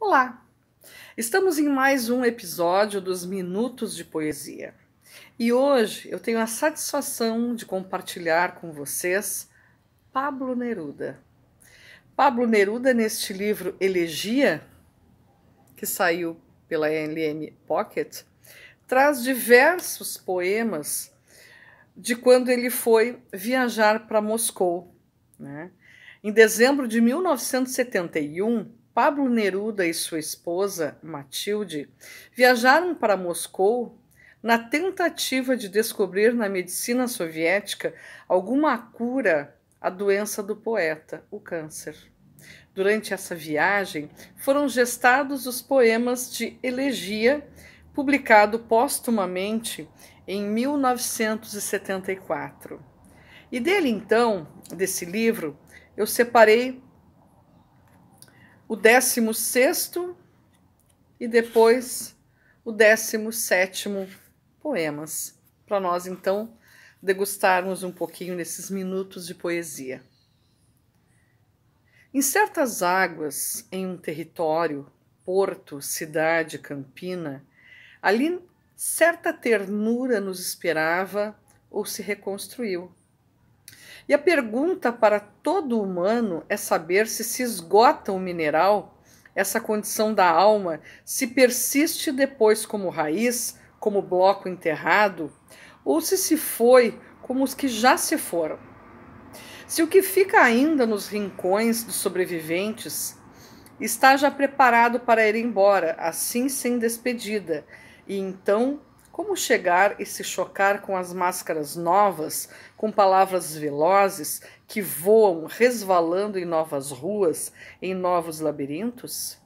Olá! Estamos em mais um episódio dos Minutos de Poesia e hoje eu tenho a satisfação de compartilhar com vocês Pablo Neruda. Pablo Neruda, neste livro Elegia, que saiu pela NLM Pocket, traz diversos poemas de quando ele foi viajar para Moscou. Né? Em dezembro de 1971, Pablo Neruda e sua esposa, Matilde, viajaram para Moscou na tentativa de descobrir na medicina soviética alguma cura à doença do poeta, o câncer. Durante essa viagem, foram gestados os poemas de elegia, publicado póstumamente em 1974. E dele então, desse livro, eu separei o 16 e depois o 17 poemas, para nós então degustarmos um pouquinho nesses minutos de poesia. Em certas águas, em um território, porto, cidade, campina, ali certa ternura nos esperava ou se reconstruiu. E a pergunta para todo humano é saber se se esgota o mineral, essa condição da alma, se persiste depois como raiz, como bloco enterrado, ou se se foi como os que já se foram. Se o que fica ainda nos rincões dos sobreviventes está já preparado para ir embora, assim sem despedida, e então como chegar e se chocar com as máscaras novas, com palavras velozes que voam resvalando em novas ruas, em novos labirintos?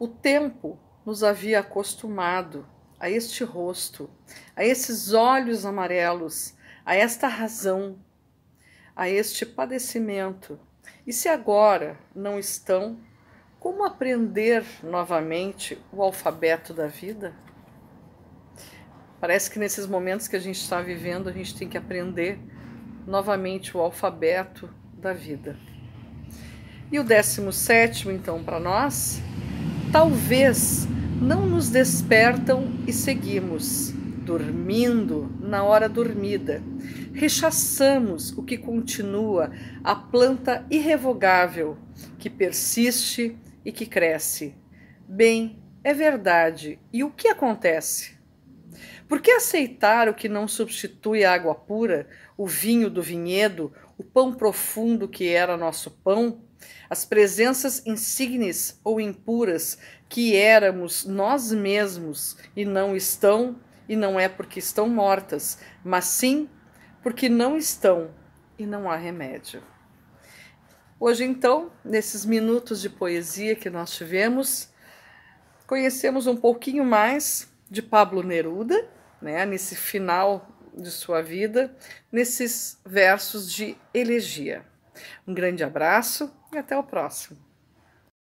O tempo nos havia acostumado a este rosto, a esses olhos amarelos, a esta razão, a este padecimento. E se agora não estão, como aprender novamente o alfabeto da vida? Parece que nesses momentos que a gente está vivendo, a gente tem que aprender novamente o alfabeto da vida. E o 17, então, para nós, talvez não nos despertam e seguimos, dormindo na hora dormida. Rechaçamos o que continua, a planta irrevogável, que persiste e que cresce. Bem, é verdade. E o que acontece? Por que aceitar o que não substitui a água pura, o vinho do vinhedo, o pão profundo que era nosso pão, as presenças insignes ou impuras que éramos nós mesmos e não estão, e não é porque estão mortas, mas sim porque não estão e não há remédio. Hoje, então, nesses minutos de poesia que nós tivemos, conhecemos um pouquinho mais de Pablo Neruda, né, nesse final de sua vida, nesses versos de elegia. Um grande abraço e até o próximo.